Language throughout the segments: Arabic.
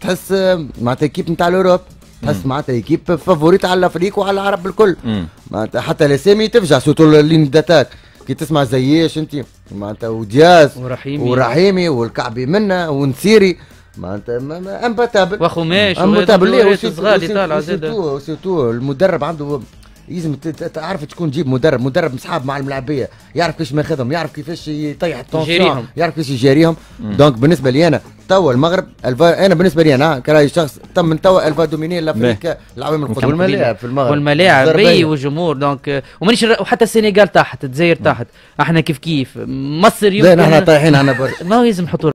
تحس معناتها كيب نتاع الاوروب تحس معناتها ايكيب فافوريت على الافريق وعلى العرب الكل معناتها حتى الاسامي تفجع سوتو لين داتاك كي تسمع زياش انت معناتها ودياز ورحيمي ورحيمي والكعبي منا ونسيري معناتها امباتابل وخماش امباتابل ليه صغار طالع زاد وسيرتو المدرب عنده لازم تعرف تكون تجيب مدرب مدرب مصحاب مع الملاعبيه يعرف كيفاش ماخذهم يعرف كيفاش يطيح التونسيون يعرف كيفاش يجاريهم دونك بالنسبه لي انا تو المغرب الفا... انا بالنسبه لي انا كراي شخص تم من تو الفا دوميني لافريكا العوامل القديمه والملاعب في المغرب والملاعب بي والجمهور دونك ومانيش وحتى السنغال تحت تزير تحت احنا كيف كيف مصر يمكن لا طايحين احنا برشا ما لازم نحطوا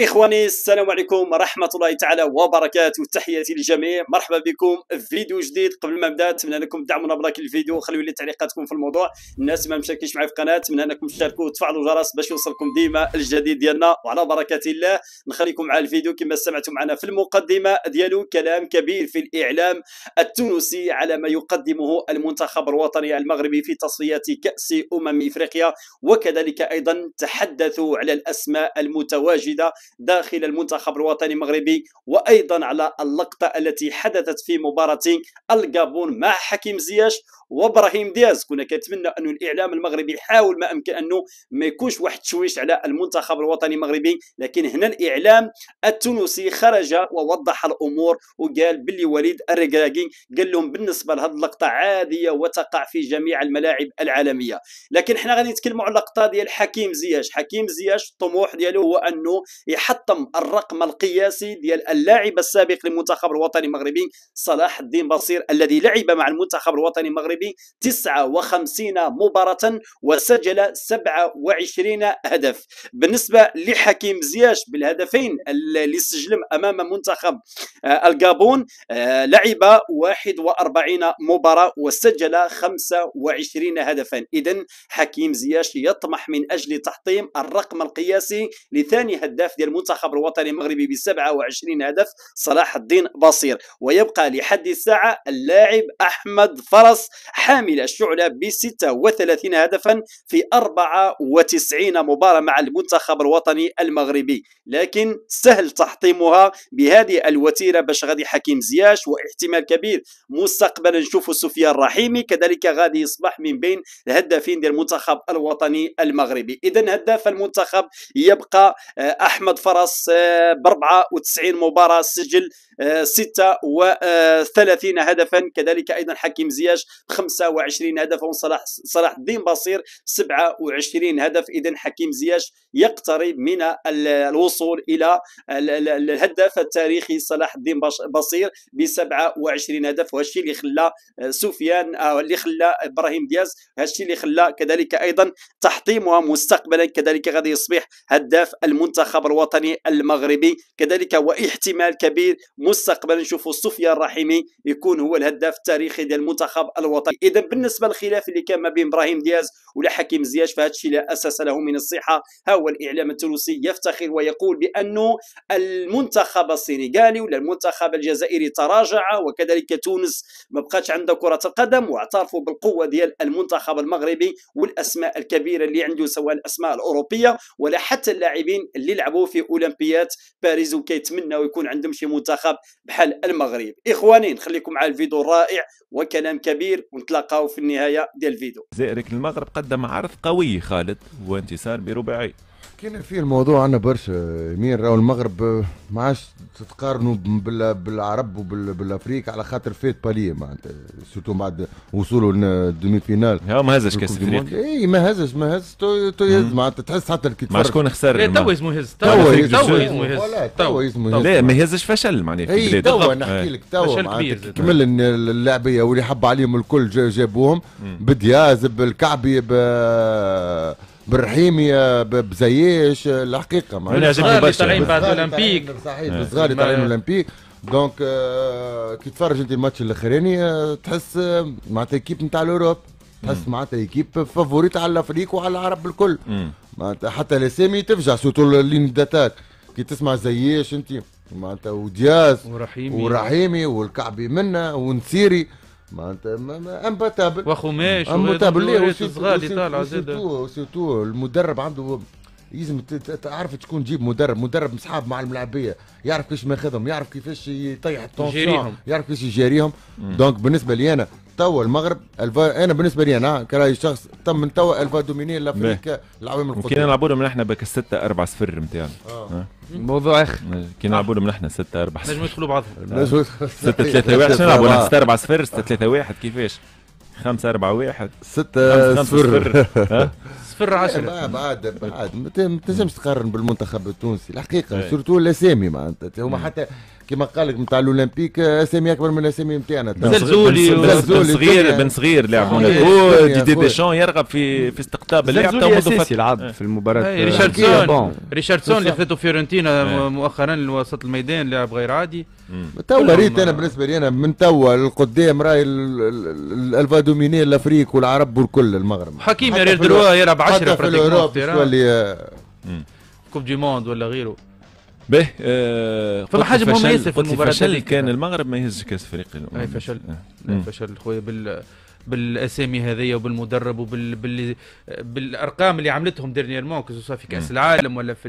اخواني السلام عليكم ورحمه الله تعالى وبركاته تحياتي للجميع مرحبا بكم في فيديو جديد قبل ما نبدا نتمنى لكم دعمنا بلايك الفيديو خليوا لي تعليقاتكم في الموضوع الناس ما مشاركينش معايا في القناه نتمنى انكم تشاركوا وتفعلوا الجرس باش يوصلكم ديما الجديد ديالنا وعلى بركه الله نخليكم مع الفيديو كما سمعتوا معنا في المقدمه ديالو كلام كبير في الاعلام التونسي على ما يقدمه المنتخب الوطني المغربي في تصفيات كاس امم افريقيا وكذلك ايضا تحدثوا على الاسماء المتواجده داخل المنتخب الوطني المغربي وايضا على اللقطه التي حدثت في مباراه الجابون مع حكيم زياش وابراهيم دياز كنا كنتمنى انه الاعلام المغربي يحاول ما امكن انه ما يكونش واحد التشويش على المنتخب الوطني المغربي لكن هنا الاعلام التونسي خرج ووضح الامور وقال باللي وليد الركراكي قال لهم بالنسبه لهذه اللقطه عاديه وتقع في جميع الملاعب العالميه لكن حنا غادي نتكلموا على اللقطه ديال حكيم زياش حكيم زياش الطموح ديالو هو انه يحطم الرقم القياسي ديال اللاعب السابق للمنتخب الوطني المغربي صلاح الدين بصير الذي لعب مع المنتخب الوطني المغربي المغربي 59 مباراة وسجل 27 هدف بالنسبة لحكيم زياش بالهدفين اللي سجلهم أمام منتخب آه، الجابون آه، لعب 41 مباراة وسجل 25 هدفا إذا حكيم زياش يطمح من أجل تحطيم الرقم القياسي لثاني هداف ديال المنتخب الوطني المغربي ب 27 هدف صلاح الدين بصير ويبقى لحد الساعة اللاعب أحمد فرس حامل الشعلة ب 36 هدفا في 94 مباراة مع المنتخب الوطني المغربي لكن سهل تحطيمها بهذه الوتيرة باش غادي حكيم زياش واحتمال كبير مستقبلا نشوف سفيان الرحيمي كذلك غادي يصبح من بين الهدافين ديال المنتخب الوطني المغربي اذا هداف المنتخب يبقى آه، احمد فرس ب 94 مباراة سجل 36 هدفا كذلك ايضا حكيم زياش 25 هدفا وصلاح صلاح الدين بصير 27 هدف اذا حكيم زياش يقترب من الوصول الى الهداف التاريخي صلاح الدين بصير ب 27 هدف وهذا الشيء اللي خلى سفيان آه، اللي خلى ابراهيم دياز هذا الشيء اللي خلى كذلك ايضا تحطيمها مستقبلا كذلك غادي يصبح هداف المنتخب الوطني المغربي كذلك واحتمال كبير مستقبلا نشوفوا سفيان الرحيمي يكون هو الهداف التاريخي ديال المنتخب الوطني اذا بالنسبه للخلاف اللي كان ما بين ابراهيم دياز ولا حكيم زياش فهذا الشيء لا اساس له من الصحه ها هو الاعلام التونسي يفتخر ويقول بانه المنتخب السنغالي ولا المنتخب الجزائري تراجع وكذلك تونس ما بقاتش عندها كره القدم واعترفوا بالقوه ديال المنتخب المغربي والاسماء الكبيره اللي عنده سواء الاسماء الاوروبيه ولا حتى اللاعبين اللي لعبوا في اولمبيات باريس وكيتمنوا يكون عندهم شي منتخب الشباب بحال المغرب اخواني نخليكم مع الفيديو الرائع وكلام كبير ونتلاقاو في النهايه ديال الفيديو زائرك المغرب قدم عرض قوي خالد وانتصار برباعي حكينا فيه الموضوع عندنا برشا يمين راهو المغرب ما عادش تتقارنوا بالعرب وبالافريق على خاطر فات باليه معناتها سورتو بعد وصوله للدومي فينال هو ما هزش كاس افريقيا اي ما هزش ما هزش تو, تو يهز معناتها تحس حتى كي مع شكون خسر إيه، تو يلزمو يهز تو يلزمو يهز تو يلزمو يهز لا ما يهزش فشل معناتها في إيه، البلاد تو نحكي لك تو كمل اللاعبيه واللي حب عليهم الكل جابوهم بدياز بالكعبي بالرحيميه بزياش الحقيقه ما اللي طالعين بعد الاولمبيك صحيح الصغار اللي طالعين الاولمبيك دونك كي تفرج انت الماتش الاخراني تحس معناتها ايكيب نتاع الاوروب تحس معناتها ايكيب فافوريت على الافريق وعلى العرب الكل معناتها حتى الاسامي تفجع سوتو لين داتاك كي تسمع زياش انت معناتها ودياز ورحيمي ورحيمي والكعبي منا ونسيري ما معناتها امباتابل وخماش امباتابل صغار اللي طالع زاد سيرتو المدرب عنده لازم تعرف تكون تجيب مدرب مدرب مصحاب مع الملاعبيه يعرف كيفاش ماخذهم يعرف كيفاش يطيح التونسيون يعرف كيفاش يجاريهم دونك بالنسبه لي انا توا المغرب الفا... انا بالنسبه لي انا كراي شخص تم من توا الفا دوميني لافريكا العوام القدام كنا نلعبوا لهم نحن بك 6 4 0 نتاعنا موضوع اخر كي نلعبوا لهم نحن 6 4 0 نجموا يدخلوا بعضهم 6 3 1 شنو نلعبوا 6 4 0 6 3 1 كيفاش 5 4 1 6 0 0 10 بعد بعد ما تنجمش تقارن بالمنتخب التونسي الحقيقه إيه. سورتو الاسامي معناتها هما حتى كما قال لك نتاع الاولمبيك اسامي اكبر من الاسامي نتاعنا زلزولي زلزولي صغير بن صغير لاعب موناكو دي ديشون يرغب في في استقطاب اللاعب تو منذ لعب في المباراه ريشاردسون ريشاردسون اللي خذته فيورنتينا إيه. مؤخرا لوسط الميدان لاعب غير عادي تو ريت انا بالنسبه لي انا من تو القدام راي الفا دوميني الافريق والعرب والكل المغرب حكيم يا ريال دروا يلعب 10 في الاوروب تولي كوب دي موند ولا غيره به آه، فما حاجه مهمه ياسر في المباراه فشل كان المغرب ما يهزش كاس افريقيا اي فشل آه. اي فشل خويا بال بالاسامي هذيا وبالمدرب وبال بال... بالارقام اللي عملتهم ديرنييرمون كسوسا في كاس العالم ولا في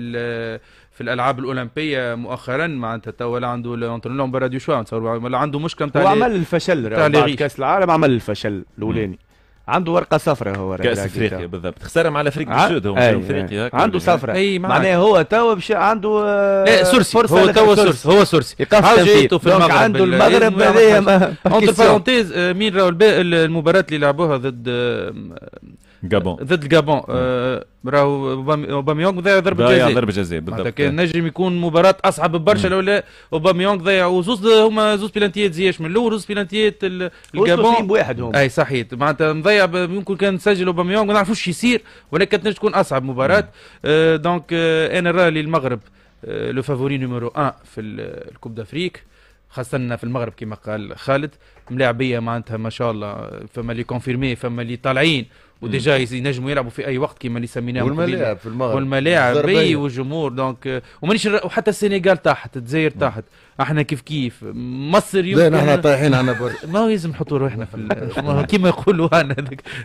في الالعاب الاولمبيه مؤخرا معناتها تو ولا عنده لونترون شوا ولا عنده مشكله نتاع وعمل الفشل بعد كاس العالم عمل الفشل الاولاني عنده ورقه صفراء هو كاس افريقيا بالضبط خساره مع الافريق ع... بالسود هو افريقيا عنده صفراء معناها هو توا بش... عنده لا آه، إيه، سورسي هو توا سورسي هو سورسي يقف في المغرب عنده المغرب هذايا اونتر بارونتيز مين راهو المباراه اللي لعبوها ضد غابون ضد الجابون راهو اوباميونغ ضيع ضربه جزاء ضيع ضربه جزاء بالضبط نجم يكون مباراه اصعب برشا لولا اوباميونغ ضيع وزوز هما زوز بلانتيات زياش من الاول زوز بلانتيات الجابون واحد هما اي صحيت معناتها مضيع يمكن كان سجل اوباميونغ ما نعرفوش يصير ولكن كانت تكون اصعب مباراه آه دونك آه انا راه للمغرب لو فافوري نيميرو 1 في الكوب دافريك خاصة في المغرب كما قال خالد ملاعبية معناتها ما شاء الله فما اللي كونفيرمي فما اللي طالعين وديجا ينجموا يلعبوا في اي وقت كما اللي سميناه والملاعب في المغرب والملاعب اي والجمهور دونك ومانيش وحتى السنغال تحت الجزائر تحت احنا كيف كيف مصر يمكن لا نحن طايحين انا برشا ما هو لازم نحطوا روحنا في ال... كيما يقولوا انا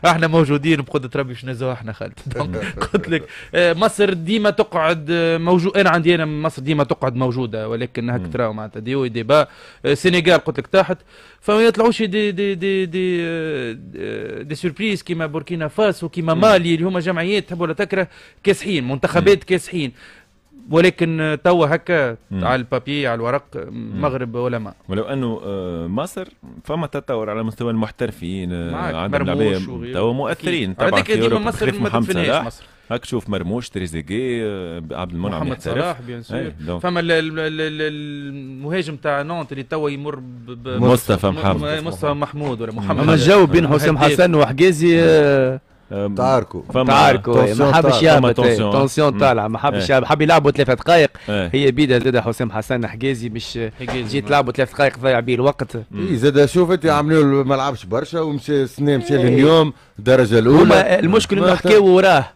احنا موجودين بقدره ربي باش نزوها احنا خالد قلت لك آه، مصر ديما تقعد آه، موجود انا عندي انا مصر ديما تقعد موجوده ولكنها كثره معناتها ديو ديبا آه، السنغال قلت لك تحت فما يطلعوش دي دي دي دي, دي سوربريز كيما بوركينا فاسو كيما مالي اللي هما جمعيات تحب ولا تكره كاسحين منتخبات كاسحين ولكن توا هكا على البابي على الورق مغرب ولا ما ولو انه مصر فما تطور على مستوى المحترفين عندهم توا مؤثرين طبعا في مصر ما تدفنهاش مصر هاك تشوف مرموش تريزيجي عبد المنعم محمد يحترف. صلاح بيان سور إيه، فما المهاجم تاع نونت اللي توا يمر مصطفى محمود مصطفى محمود ولا محمد اما الجو بين حسام حسن وحجازي إيه. آه، تعاركوا تعاركوا ما حبش يهبط إيه، تونسيون طالعه ما حبش يهبط حب يلعبوا ثلاث دقائق هي بيدها زاد حسام حسن حجازي مش جيت تلعبوا ثلاث دقائق ضيع به الوقت زاد شوف انت عملوا ما لعبش برشا ومشى السنه مشى اليوم الدرجه الاولى المشكل انه حكاوا وراه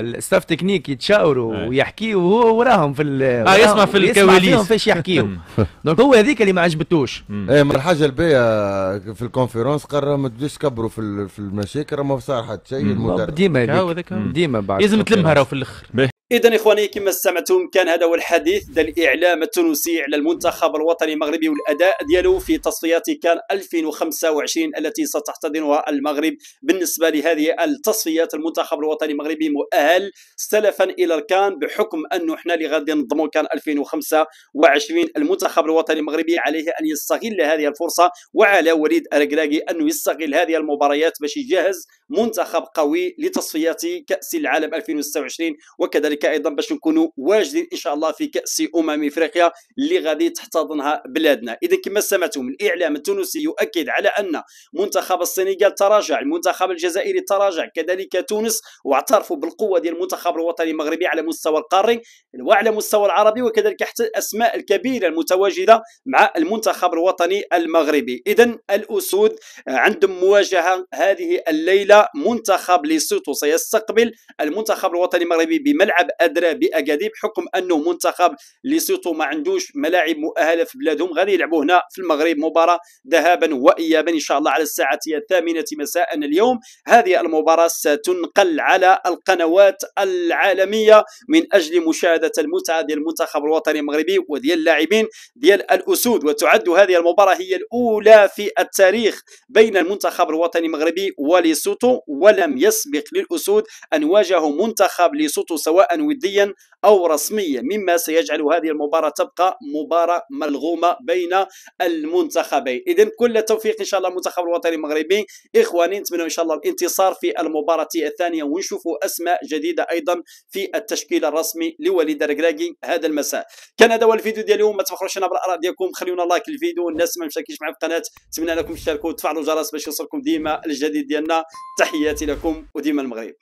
الستاف تكنيك يتشاوروا إيه. ويحكيوا وهو وراهم في اه يسمع في الكواليس يسمع فيش يحكيوا دونك هو هذيك اللي ما عجبتوش ايه ما الحاجه البيا في الكونفيرونس قرر ما تبدوش تكبروا في المشاكل ما صار حتى شيء ديما ديما بعد لازم تلمها راه في الاخر اذا اخواني كما سمعتم كان هذا هو الحديث ديال الاعلام التونسي على المنتخب الوطني المغربي والاداء ديالو في تصفيات كان 2025 التي ستحتضنها المغرب بالنسبه لهذه التصفيات المنتخب الوطني المغربي مؤهل سلفا الى الكان بحكم انه حنا اللي غادي ننظموا كان 2025 المنتخب الوطني المغربي عليه ان يستغل هذه الفرصه وعلى وليد الركراكي انه يستغل هذه المباريات باش يجهز منتخب قوي لتصفيات كاس العالم 2026 وكذلك ايضا باش نكونوا واجدين ان شاء الله في كاس امم افريقيا اللي غادي تحتضنها بلادنا اذا كما سمعتم الاعلام التونسي يؤكد على ان منتخب السنغال تراجع المنتخب الجزائري تراجع كذلك تونس واعترفوا بالقوه ديال المنتخب الوطني المغربي على مستوى القاري وعلى مستوى العربي وكذلك حتى الاسماء الكبيره المتواجده مع المنتخب الوطني المغربي اذا الاسود عندهم مواجهه هذه الليله منتخب ليسوتو سيستقبل المنتخب الوطني المغربي بملعب ادرا باكاديب حكم انه منتخب ليسوتو ما عندوش ملاعب مؤهله في بلادهم غادي يلعبوا هنا في المغرب مباراه ذهابا وايابا ان شاء الله على الساعه الثامنه مساء اليوم هذه المباراه ستنقل على القنوات العالميه من اجل مشاهده المتعه ديال المنتخب الوطني المغربي وديال اللاعبين ديال الاسود وتعد هذه المباراه هي الاولى في التاريخ بين المنتخب الوطني المغربي وليسوتو ولم يسبق للأسود أن واجهوا منتخب ليسوتو سواء وديا أو رسمية مما سيجعل هذه المباراة تبقى مباراة ملغومة بين المنتخبين إذا كل التوفيق إن شاء الله المنتخب الوطني المغربي إخواني نتمنى إن شاء الله الانتصار في المباراة الثانية ونشوفوا أسماء جديدة أيضا في التشكيل الرسمي لوليد الركراكي هذا المساء كان هذا هو الفيديو ديال اليوم ما تفخروش لنا بالآراء ديالكم خليونا لايك الفيديو الناس ما مشاكلش مع القناة نتمنى لكم تشاركوا وتفعلوا الجرس باش يوصلكم ديما الجديد ديالنا تحياتي لكم وديما المغرب